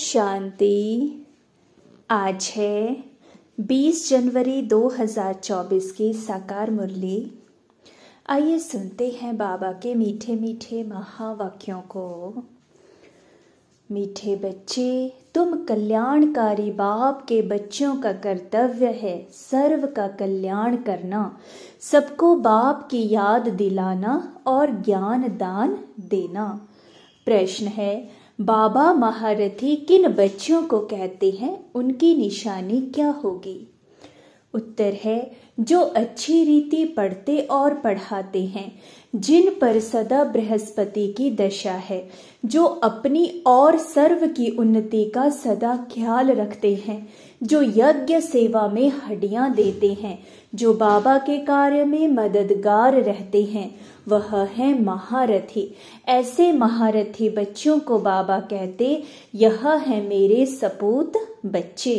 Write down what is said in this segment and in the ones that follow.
शांति आज है 20 जनवरी 2024 की साकार मुरली आइए सुनते हैं बाबा के मीठे मीठे महावाक्यों को मीठे बच्चे तुम कल्याणकारी बाप के बच्चों का कर्तव्य है सर्व का कल्याण करना सबको बाप की याद दिलाना और ज्ञान दान देना प्रश्न है बाबा महारथी किन बच्चों को कहते हैं उनकी निशानी क्या होगी उत्तर है जो अच्छी रीति पढ़ते और पढ़ाते हैं जिन पर सदा बृहस्पति की दशा है जो अपनी और सर्व की उन्नति का सदा ख्याल रखते हैं जो यज्ञ सेवा में हड्डियां देते हैं जो बाबा के कार्य में मददगार रहते हैं वह है महारथी ऐसे महारथी बच्चों को बाबा कहते यह है मेरे सपूत बच्चे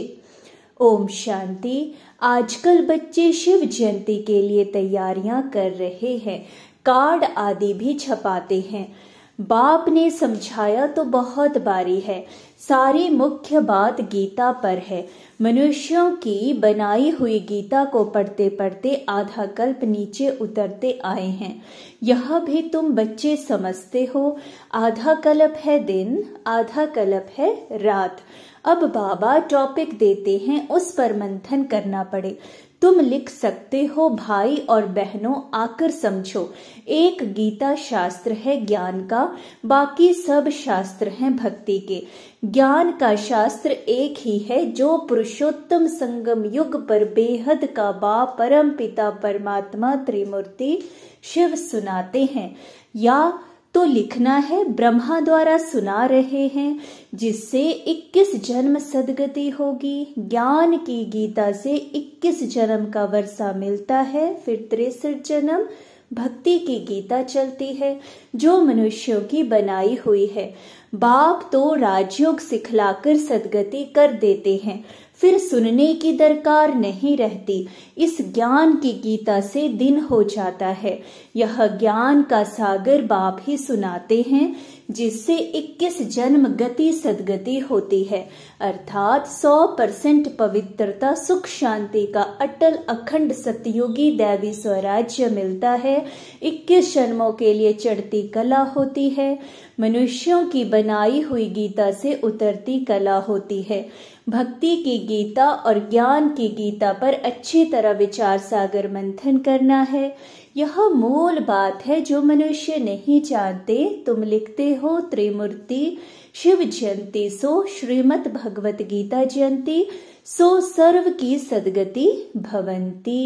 ओम शांति आजकल बच्चे शिव जयंती के लिए तैयारियां कर रहे हैं कार्ड आदि भी छपाते हैं बाप ने समझाया तो बहुत बारी है सारी मुख्य बात गीता पर है मनुष्यों की बनाई हुई गीता को पढ़ते पढ़ते आधा कल्प नीचे उतरते आए हैं यह भी तुम बच्चे समझते हो आधा कल्प है दिन आधा कल्प है रात अब बाबा टॉपिक देते हैं उस पर मंथन करना पड़े तुम लिख सकते हो भाई और बहनों आकर समझो एक गीता शास्त्र है ज्ञान का बाकी सब शास्त्र हैं भक्ति के ज्ञान का शास्त्र एक ही है जो पुरुषोत्तम संगम युग पर बेहद का बा परम पिता परमात्मा त्रिमूर्ति शिव सुनाते हैं या तो लिखना है ब्रह्मा द्वारा सुना रहे हैं जिससे 21 जन्म सदगति होगी ज्ञान की गीता से 21 जन्म का वर्षा मिलता है फिर तिरसठ जन्म भक्ति की गीता चलती है जो मनुष्यों की बनाई हुई है बाप तो राजयोग सिखलाकर सदगति कर देते हैं फिर सुनने की दरकार नहीं रहती इस ज्ञान की गीता से दिन हो जाता है यह ज्ञान का सागर बाप ही सुनाते हैं जिससे 21 जन्म गति सदगति होती है अर्थात 100 परसेंट पवित्रता सुख शांति का अटल अखंड सत्योगी दैवी स्वराज्य मिलता है 21 जन्मों के लिए चढ़ती कला होती है मनुष्यों की बनाई हुई गीता से उतरती कला होती है भक्ति की गीता और ज्ञान की गीता पर अच्छी तरह विचार सागर मंथन करना है यह मूल बात है जो मनुष्य नहीं जानते तुम लिखते हो त्रिमूर्ति शिव जयंती सो श्रीमद भगवत गीता जयंती सो सर्व की सदगति भवंती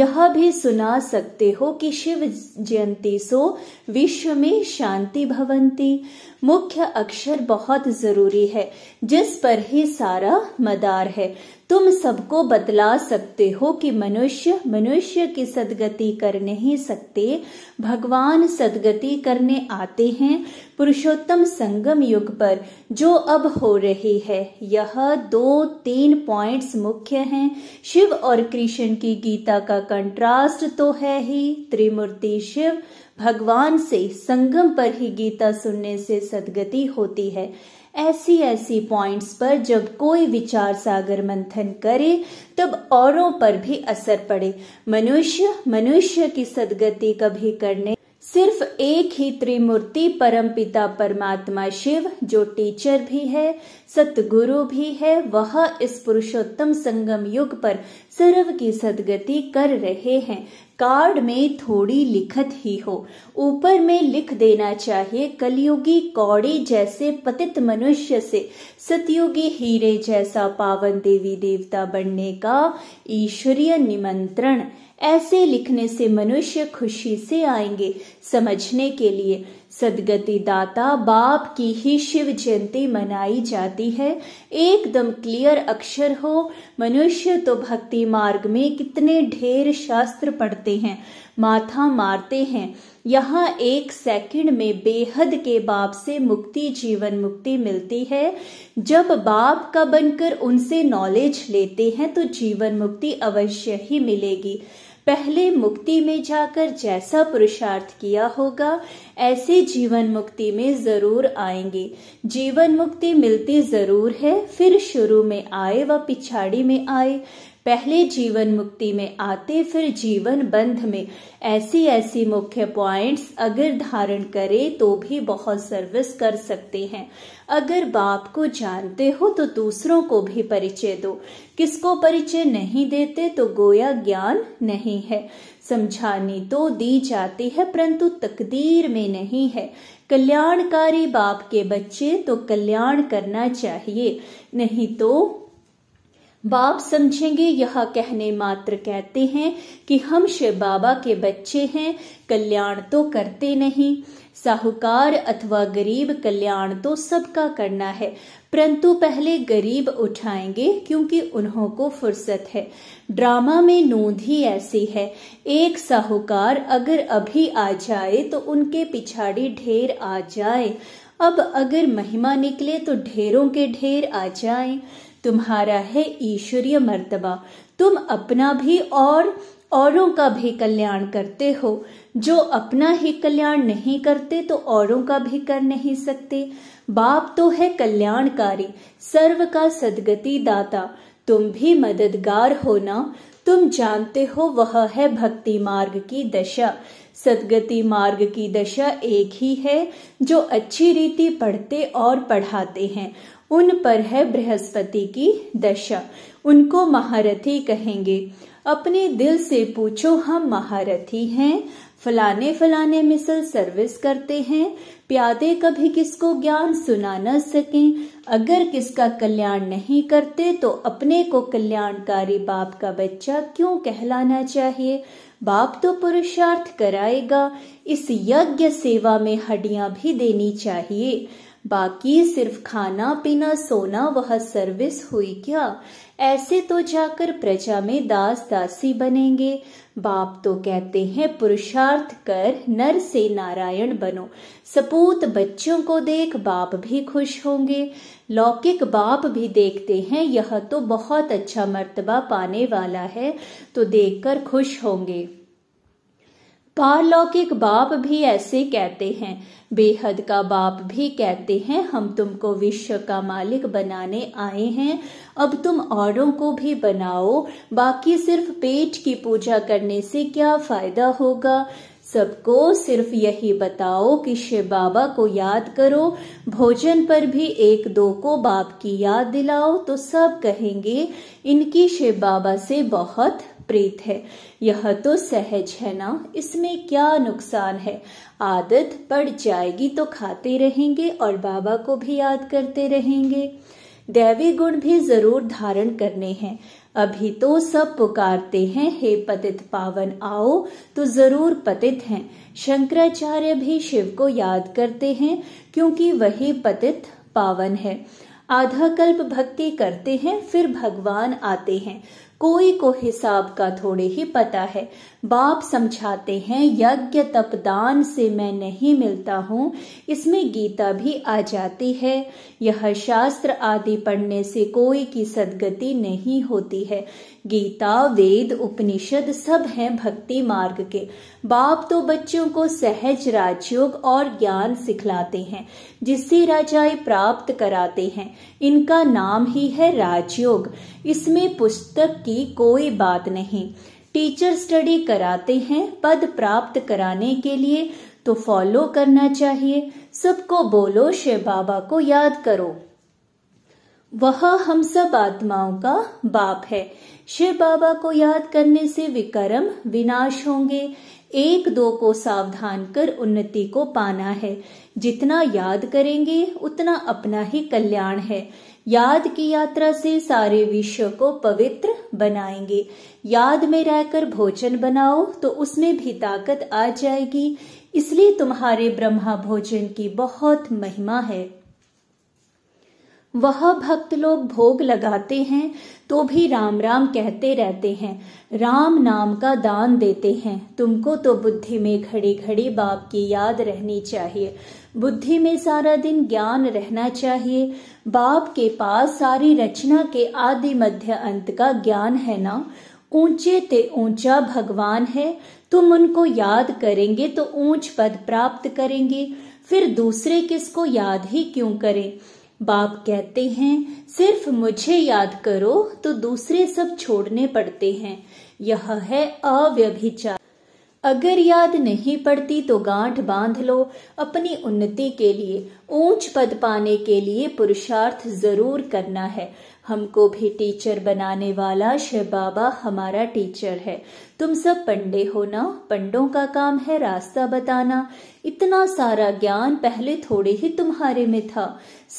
यह भी सुना सकते हो कि शिव जयंती सो विश्व में शांति भवंती मुख्य अक्षर बहुत जरूरी है जिस पर ही सारा मदार है तुम सबको बतला सकते हो कि मनुष्य मनुष्य की सदगति कर नहीं सकते भगवान सदगति करने आते हैं पुरुषोत्तम संगम युग पर जो अब हो रही है यह दो तीन पॉइंट्स मुख्य हैं शिव और कृष्ण की गीता का कंट्रास्ट तो है ही त्रिमूर्ति शिव भगवान से संगम पर ही गीता सुनने से सदगति होती है ऐसी ऐसी पॉइंट्स पर जब कोई विचार सागर मंथन करे तब औरों पर भी असर पड़े मनुष्य मनुष्य की सदगति कभी करने सिर्फ एक ही त्रिमूर्ति परमपिता परमात्मा शिव जो टीचर भी है सतगुरु भी है वह इस पुरुषोत्तम संगम युग पर सर्व की सदगति कर रहे हैं कार्ड में थोड़ी लिखत ही हो ऊपर में लिख देना चाहिए कलयुगी कौड़े जैसे पतित मनुष्य से सतयुगी हीरे जैसा पावन देवी देवता बनने का ईश्वरीय निमंत्रण ऐसे लिखने से मनुष्य खुशी से आएंगे समझने के लिए सदगति दाता बाप की ही शिव जयंती मनाई जाती है एकदम क्लियर अक्षर हो मनुष्य तो भक्ति मार्ग में कितने ढेर शास्त्र पढ़ते हैं माथा मारते हैं यहाँ एक सेकंड में बेहद के बाप से मुक्ति जीवन मुक्ति मिलती है जब बाप का बनकर उनसे नॉलेज लेते हैं तो जीवन मुक्ति अवश्य ही मिलेगी पहले मुक्ति में जाकर जैसा पुरुषार्थ किया होगा ऐसे जीवन मुक्ति में जरूर आएंगे जीवन मुक्ति मिलती जरूर है फिर शुरू में आए व पिछाड़ी में आए पहले जीवन मुक्ति में आते फिर जीवन बंध में ऐसी ऐसी मुख्य पॉइंट्स अगर धारण करे तो भी बहुत सर्विस कर सकते हैं अगर बाप को जानते हो तो दूसरों को भी परिचय दो किसको परिचय नहीं देते तो गोया ज्ञान नहीं है समझानी तो दी जाती है परंतु तकदीर में नहीं है कल्याणकारी बाप के बच्चे तो कल्याण करना चाहिए नहीं तो बाप समझेंगे यह कहने मात्र कहते हैं कि हम शिव बाबा के बच्चे हैं कल्याण तो करते नहीं साहूकार अथवा गरीब कल्याण तो सबका करना है परंतु पहले गरीब उठाएंगे क्योंकि उन्हों को फुर्सत है ड्रामा में नोंद ही ऐसी है एक साहूकार अगर अभी आ जाए तो उनके पिछाड़ी ढेर आ जाए अब अगर महिमा निकले तो ढेरों के ढेर आ जाए तुम्हारा है ईश्वरीय मर्तबा तुम अपना भी और औरों का भी कल्याण करते हो जो अपना ही कल्याण नहीं करते तो औरों का भी कर नहीं सकते बाप तो है कल्याणकारी सर्व का सदगति दाता तुम भी मददगार हो ना तुम जानते हो वह है भक्ति मार्ग की दशा सदगति मार्ग की दशा एक ही है जो अच्छी रीति पढ़ते और पढ़ाते हैं उन पर है बृहस्पति की दशा उनको महारथी कहेंगे अपने दिल से पूछो हम महारथी हैं फलाने फलाने मिसल सर्विस करते हैं प्यादे कभी किसको ज्ञान सुना न सके अगर किसका कल्याण नहीं करते तो अपने को कल्याणकारी बाप का बच्चा क्यों कहलाना चाहिए बाप तो पुरुषार्थ कराएगा इस यज्ञ सेवा में हड्डियां भी देनी चाहिए बाकी सिर्फ खाना पीना सोना वह सर्विस हुई क्या ऐसे तो जाकर प्रजा में दास दासी बनेंगे बाप तो कहते हैं पुरुषार्थ कर नर से नारायण बनो सपूत बच्चों को देख बाप भी खुश होंगे लौकिक बाप भी देखते हैं यह तो बहुत अच्छा मर्तबा पाने वाला है तो देखकर खुश होंगे पारलौकिक बाप भी ऐसे कहते हैं बेहद का बाप भी कहते हैं हम तुमको विश्व का मालिक बनाने आए हैं अब तुम औरों को भी बनाओ बाकी सिर्फ पेट की पूजा करने से क्या फायदा होगा सबको सिर्फ यही बताओ कि शिव बाबा को याद करो भोजन पर भी एक दो को बाप की याद दिलाओ तो सब कहेंगे इनकी शिव बाबा से बहुत प्रीत है यह तो सहज है ना इसमें क्या नुकसान है आदत पड़ जाएगी तो खाते रहेंगे और बाबा को भी याद करते रहेंगे दैवी गुण भी जरूर धारण करने हैं अभी तो सब पुकारते हैं हे पतित पावन आओ तो जरूर पतित हैं शंकराचार्य भी शिव को याद करते हैं क्योंकि वही पतित पावन है आधा कल्प भक्ति करते हैं फिर भगवान आते हैं कोई को हिसाब का थोड़े ही पता है बाप समझाते हैं यज्ञ तप दान से मैं नहीं मिलता हूँ इसमें गीता भी आ जाती है यह शास्त्र आदि पढ़ने से कोई की सदगति नहीं होती है गीता वेद उपनिषद सब हैं भक्ति मार्ग के बाप तो बच्चों को सहज राजयोग और ज्ञान सिखलाते हैं जिससे राजाई प्राप्त कराते हैं इनका नाम ही है राजयोग इसमें पुस्तक की की कोई बात नहीं टीचर स्टडी कराते हैं पद प्राप्त कराने के लिए तो फॉलो करना चाहिए सबको बोलो शिव बाबा को याद करो वह हम सब आत्माओं का बाप है शिव बाबा को याद करने से विकर्म विनाश होंगे एक दो को सावधान कर उन्नति को पाना है जितना याद करेंगे उतना अपना ही कल्याण है याद की यात्रा से सारे विश्व को पवित्र बनाएंगे याद में रहकर भोजन बनाओ तो उसमें भी ताकत आ जाएगी इसलिए तुम्हारे ब्रह्मा भोजन की बहुत महिमा है वह भक्त लोग भोग लगाते हैं तो भी राम राम कहते रहते हैं राम नाम का दान देते हैं तुमको तो बुद्धि में घड़ी घड़ी बाप की याद रहनी चाहिए बुद्धि में सारा दिन ज्ञान रहना चाहिए बाप के पास सारी रचना के आदि मध्य अंत का ज्ञान है ना ऊंचे ते ऊंचा भगवान है तुम उनको याद करेंगे तो ऊंच पद प्राप्त करेंगे फिर दूसरे किसको याद ही क्यों करें बाप कहते हैं सिर्फ मुझे याद करो तो दूसरे सब छोड़ने पड़ते हैं यह है अव्यभिचार अगर याद नहीं पड़ती तो गांठ बांध लो अपनी उन्नति के लिए ऊंच पद पाने के लिए पुरुषार्थ जरूर करना है हमको भी टीचर बनाने वाला शिव बाबा हमारा टीचर है तुम सब पंडे हो ना पंडों का काम है रास्ता बताना इतना सारा ज्ञान पहले थोड़े ही तुम्हारे में था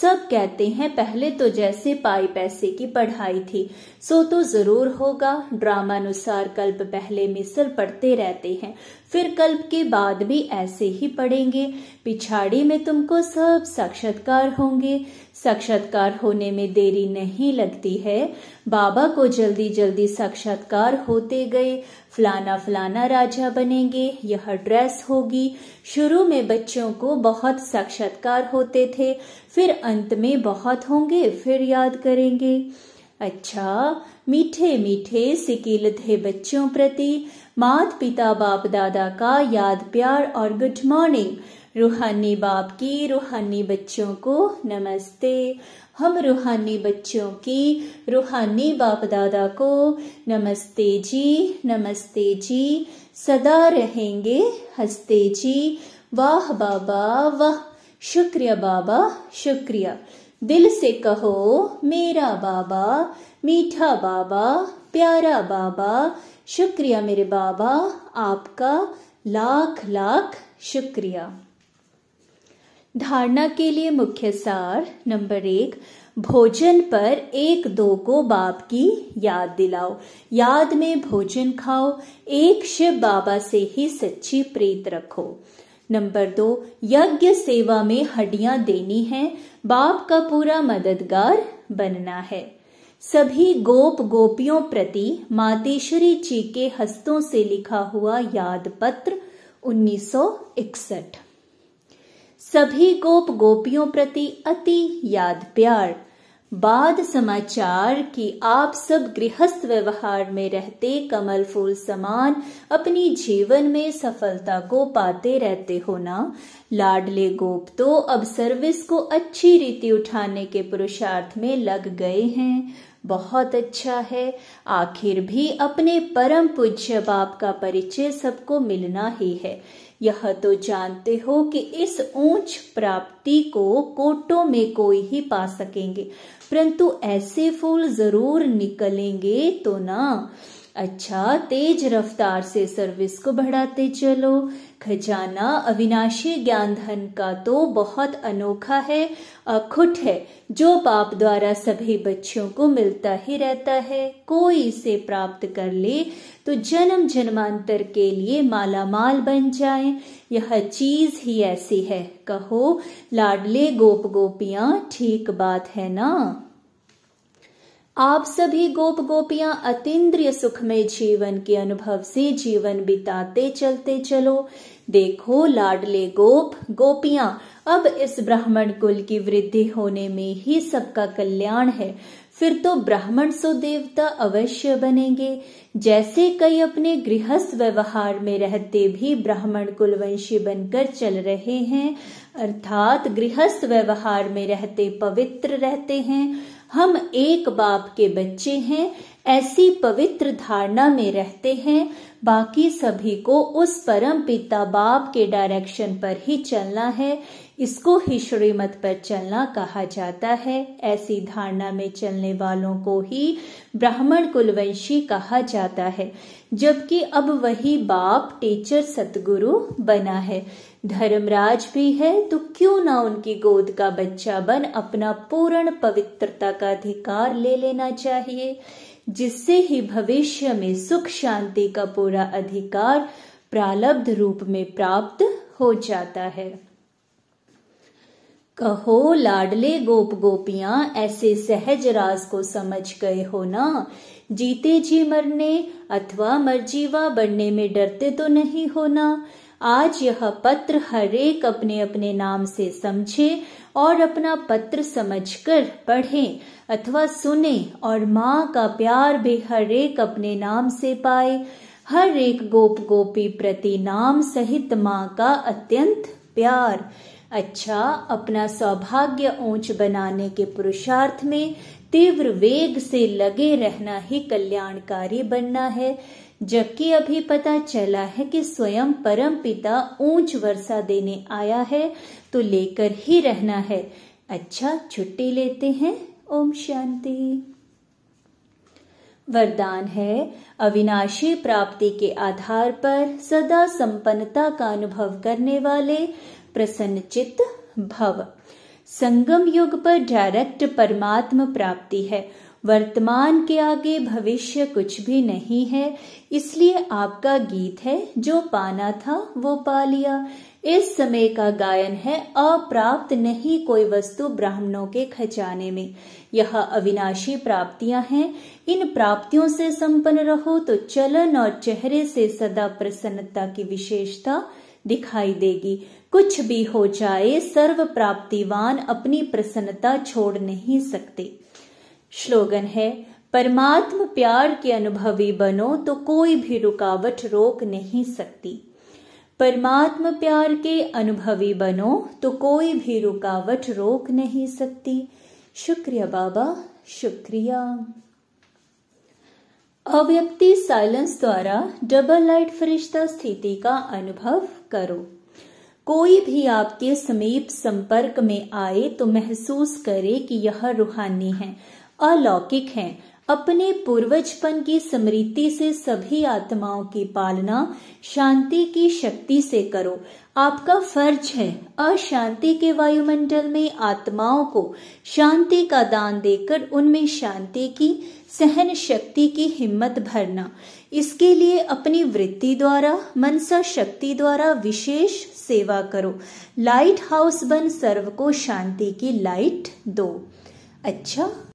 सब कहते हैं पहले तो जैसे पाई पैसे की पढ़ाई थी सो तो जरूर होगा ड्रामा अनुसार कल्प पहले मिसल पढ़ते रहते हैं फिर कल्प के बाद भी ऐसे ही पढ़ेंगे पिछाड़ी में तुमको सब साक्षात्कार होंगे साक्षात्कार होने में देरी नहीं लगती है बाबा को जल्दी जल्दी साक्षात्कार होते गए फलाना फलाना राजा बनेंगे यह ड्रेस होगी शुरू में बच्चों को बहुत साक्षात्कार होते थे फिर अंत में बहुत होंगे फिर याद करेंगे अच्छा मीठे मीठे सिकील थे बच्चों प्रति मात पिता बाप दादा का याद प्यार और गुड मॉर्निंग रूहानी बाप की रूहानी बच्चों को नमस्ते हम रूहानी बच्चों की रूहानी बाप दादा को नमस्ते जी नमस्ते जी सदा रहेंगे हंसते जी वाह बाबा वाह शुक्रिया बाबा शुक्रिया दिल से कहो मेरा बाबा मीठा बाबा प्यारा बाबा शुक्रिया मेरे बाबा आपका लाख लाख शुक्रिया धारणा के लिए मुख्य सार नंबर एक भोजन पर एक दो को बाप की याद दिलाओ याद में भोजन खाओ एक शिव बाबा से ही सच्ची प्रीत रखो नंबर दो यज्ञ सेवा में हड्डियां देनी है बाप का पूरा मददगार बनना है सभी गोप गोपियों प्रति मातेश्वरी जी के हस्तों से लिखा हुआ याद पत्र उन्नीस सभी गोप गोपियों प्रति अति याद प्यार बाद समाचार कि आप सब गृहस्थ व्यवहार में रहते कमल फूल समान अपनी जीवन में सफलता को पाते रहते हो ना लाडले गोप तो अब सर्विस को अच्छी रीति उठाने के पुरुषार्थ में लग गए हैं बहुत अच्छा है आखिर भी अपने परम पूज्य बाप का परिचय सबको मिलना ही है यह तो जानते हो कि इस ऊंच प्राप्ति को कोटों में कोई ही पा सकेंगे परंतु ऐसे फूल जरूर निकलेंगे तो ना अच्छा तेज रफ्तार से सर्विस को बढ़ाते चलो खजाना अविनाशी ज्ञान धन का तो बहुत अनोखा है अखुट है जो बाप द्वारा सभी बच्चों को मिलता ही रहता है कोई इसे प्राप्त कर ले तो जन्म जन्मांतर के लिए मालामाल बन जाए यह चीज ही ऐसी है कहो लाडले गोप गोपियां ठीक बात है ना आप सभी गोप गोपियां अतिद्रिय सुख में जीवन के अनुभव से जीवन बिताते चलते चलो देखो लाडले गोप गोपियां अब इस ब्राह्मण कुल की वृद्धि होने में ही सबका कल्याण है फिर तो ब्राह्मण सो देवता अवश्य बनेंगे जैसे कई अपने गृहस्थ व्यवहार में रहते भी ब्राह्मण कुलवंशी बनकर चल रहे हैं अर्थात गृहस्थ व्यवहार में रहते पवित्र रहते हैं हम एक बाप के बच्चे हैं ऐसी पवित्र धारणा में रहते हैं बाकी सभी को उस परम पिता बाप के डायरेक्शन पर ही चलना है इसको ही श्रीमत पर चलना कहा जाता है ऐसी धारणा में चलने वालों को ही ब्राह्मण कुलवंशी कहा जाता है जबकि अब वही बाप टीचर सतगुरु बना है धर्मराज भी है तो क्यों ना उनकी गोद का बच्चा बन अपना पूर्ण पवित्रता का अधिकार ले लेना चाहिए जिससे ही भविष्य में सुख शांति का पूरा अधिकार प्रालब्ध रूप में प्राप्त हो जाता है कहो लाडले गोप गोपियां ऐसे सहज राज को समझ गए हो ना जीते जी मरने अथवा जीवा बनने में डरते तो नहीं होना आज यह पत्र हरेक अपने अपने नाम से समझे और अपना पत्र समझकर पढ़ें अथवा सुने और माँ का प्यार भी हरेक अपने नाम से पाए हर एक गोप गोपी प्रति नाम सहित माँ का अत्यंत प्यार अच्छा अपना सौभाग्य ऊंच बनाने के पुरुषार्थ में तीव्र वेग से लगे रहना ही कल्याणकारी बनना है जबकि अभी पता चला है कि स्वयं परम पिता ऊंच वर्षा देने आया है तो लेकर ही रहना है अच्छा छुट्टी लेते हैं ओम शांति वरदान है अविनाशी प्राप्ति के आधार पर सदा संपन्नता का अनुभव करने वाले प्रसन्न भव संगम युग पर डायरेक्ट परमात्म प्राप्ति है वर्तमान के आगे भविष्य कुछ भी नहीं है इसलिए आपका गीत है जो पाना था वो पा लिया इस समय का गायन है अप्राप्त नहीं कोई वस्तु ब्राह्मणों के खजाने में यह अविनाशी प्राप्तियां हैं इन प्राप्तियों से संपन्न रहो तो चलन और चेहरे से सदा प्रसन्नता की विशेषता दिखाई देगी कुछ भी हो जाए सर्व प्राप्तिवान अपनी प्रसन्नता छोड़ नहीं सकते श्लोगन है परमात्म प्यार के अनुभवी बनो तो कोई भी रुकावट रोक नहीं सकती परमात्म प्यार के अनुभवी बनो तो कोई भी रुकावट रोक नहीं सकती शुक्रिया बाबा शुक्रिया अव्यक्ति साइलेंस द्वारा डबल लाइट फरिश्ता स्थिति का अनुभव करो कोई भी आपके समीप संपर्क में आए तो महसूस करे कि यह रूहानी है अलौकिक हैं अपने पूर्वजपन की स्मृति से सभी आत्माओं की पालना शांति की शक्ति से करो आपका फर्ज है अशांति के वायुमंडल में आत्माओं को शांति का दान देकर उनमें शांति की सहन शक्ति की हिम्मत भरना इसके लिए अपनी वृत्ति द्वारा मनसा शक्ति द्वारा विशेष सेवा करो लाइट हाउस बन सर्व को शांति की लाइट दो अच्छा